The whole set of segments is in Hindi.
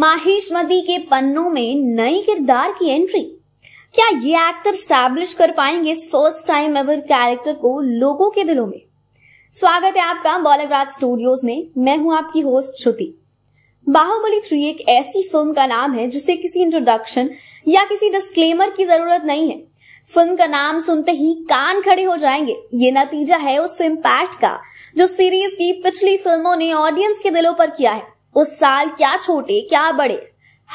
माहेशमती के पन्नों में नए किरदार की एंट्री क्या ये एक्टर स्टैब्लिश कर पाएंगे इस फर्स्ट टाइम एवर कैरेक्टर को लोगों के दिलों में स्वागत है आपका बॉलीवुड स्टूडियोज में मैं हूं आपकी होस्ट श्रुति बाहुबली थ्री एक ऐसी फिल्म का नाम है जिसे किसी इंट्रोडक्शन या किसी डिस्क्लेमर की जरूरत नहीं है फिल्म का नाम सुनते ही कान खड़े हो जाएंगे ये नतीजा है उस इम्पैक्ट का जो सीरीज की पिछली फिल्मों ने ऑडियंस के दिलों पर किया है उस साल क्या छोटे क्या बड़े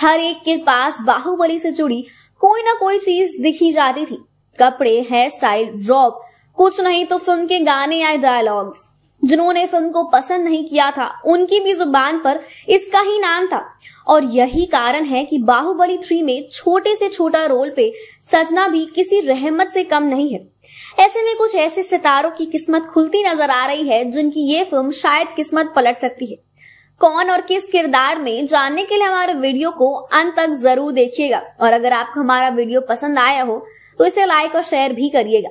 हर एक के पास बाहुबली से जुड़ी कोई ना कोई चीज दिखी जाती थी कपड़े हेयर स्टाइल ड्रॉप कुछ नहीं तो फिल्म के गाने या डायलॉग्स जिन्होंने फिल्म को पसंद नहीं किया था उनकी भी जुबान पर इसका ही नाम था और यही कारण है कि बाहुबली थ्री में छोटे से छोटा रोल पे सजना भी किसी रहमत से कम नहीं है ऐसे में कुछ ऐसे सितारों की किस्मत खुलती नजर आ रही है जिनकी ये फिल्म शायद किस्मत पलट सकती है कौन और किस किरदार में जानने के लिए हमारे वीडियो को अंत तक जरूर देखिएगा और अगर आपको हमारा वीडियो पसंद आया हो तो इसे लाइक और शेयर भी करिएगा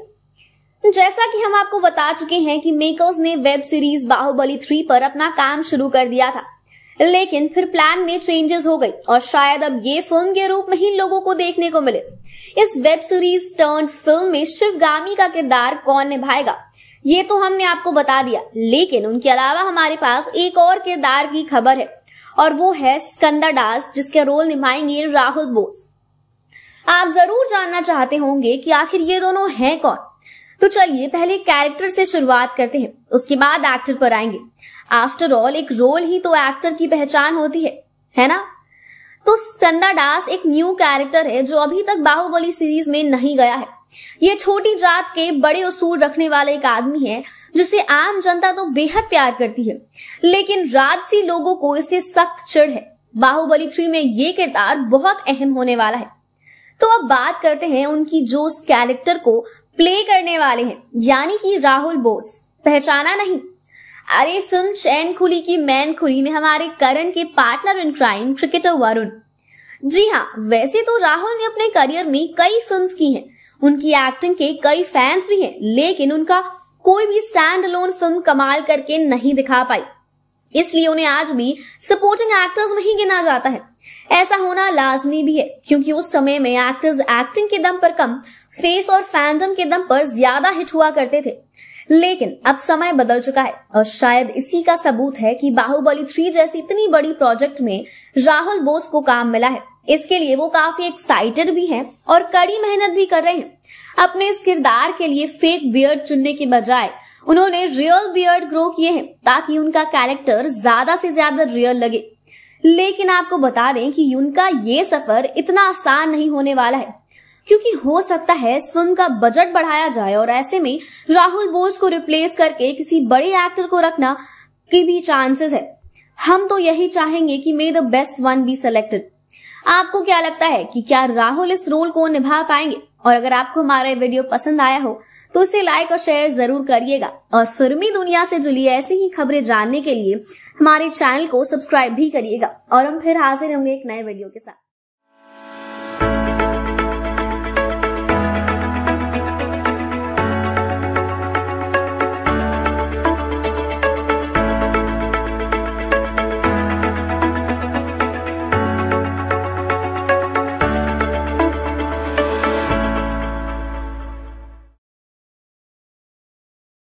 जैसा कि हम आपको बता चुके हैं कि मेकर्स ने वेब सीरीज बाहुबली थ्री पर अपना काम शुरू कर दिया था लेकिन फिर प्लान में चेंजेस हो गई और शायद अब ये फिल्म के रूप में ही लोगों को देखने को मिले इस वेब सीरीज टर्न फिल्म में शिवगामी का किरदार कौन निभाएगा ये तो हमने आपको बता दिया लेकिन उनके अलावा हमारे पास एक और किरदार की खबर है और वो है स्कंदर दास जिसके रोल निभाएंगे राहुल बोस आप जरूर जानना चाहते होंगे कि आखिर ये दोनों हैं कौन तो चलिए पहले कैरेक्टर से शुरुआत करते हैं उसके बाद एक्टर पर आएंगे आफ्टर ऑल एक रोल ही तो एक्टर की पहचान होती है है ना तो संदा दास एक न्यू कैरेक्टर है जो अभी तक बाहुबली सीरीज में नहीं गया है ये छोटी जात के बड़े उसूल रखने वाले एक आदमी है जिसे आम जनता तो बेहद प्यार करती है लेकिन राजसी लोगों को इससे सख्त चिड़ है बाहुबली थ्री में ये किरदार बहुत अहम होने वाला है तो अब बात करते हैं उनकी जो उस कैरेक्टर को प्ले करने वाले हैं यानी कि राहुल बोस पहचाना नहीं अरे फिल्म चैन खुली की मैन खुली में हमारे करण के partner in crime cricketer Varun ji हाँ वैसे तो राहुल ने अपने करियर में कई फिल्म्स की हैं उनकी एक्टिंग के कई फैंस भी हैं लेकिन उनका कोई भी स्टैंड अलोन फिल्म कमाल करके नहीं दिखा पाई इसलिए उन्हें आज भी सपोर्टिंग एक्टर्स में ही गिना जाता है ऐसा होना लाजमी भी है क्योंकि उस समय में एक्टर्स एक्टिंग के दम पर कम फेस और फैंडम के दम पर ज्यादा हिट हुआ करते थे लेकिन अब समय बदल चुका है और शायद इसी का सबूत है कि बाहुबली थ्री जैसी इतनी बड़ी प्रोजेक्ट में राहुल बोस को काम मिला है इसके लिए वो काफी एक्साइटेड भी हैं और कड़ी मेहनत भी कर रहे हैं अपने इस किरदार के लिए फेक बियर्ड चुनने के बजाय उन्होंने रियल बियर्ड ग्रो किए हैं ताकि उनका कैरेक्टर ज्यादा से ज्यादा रियल लगे लेकिन आपको बता दें कि उनका ये सफर इतना आसान नहीं होने वाला है क्योंकि हो सकता है इस फिल्म का बजट बढ़ाया जाए और ऐसे में राहुल बोस को रिप्लेस करके किसी बड़े एक्टर को रखना की भी चांसेस है हम तो यही चाहेंगे कि may the best one be selected आपको क्या लगता है कि क्या राहुल इस रोल को निभा पाएंगे और अगर आपको हमारा वीडियो पसंद आया हो तो इसे लाइक और शेयर जरूर करिएगा और फिल्मी दुनिया से जुड़ी ऐसी ही खबरें जानने के लिए हमारे चैनल को सब्सक्राइब भी करिएगा और हम फिर हाजिर होंगे एक नए वीडियो के साथ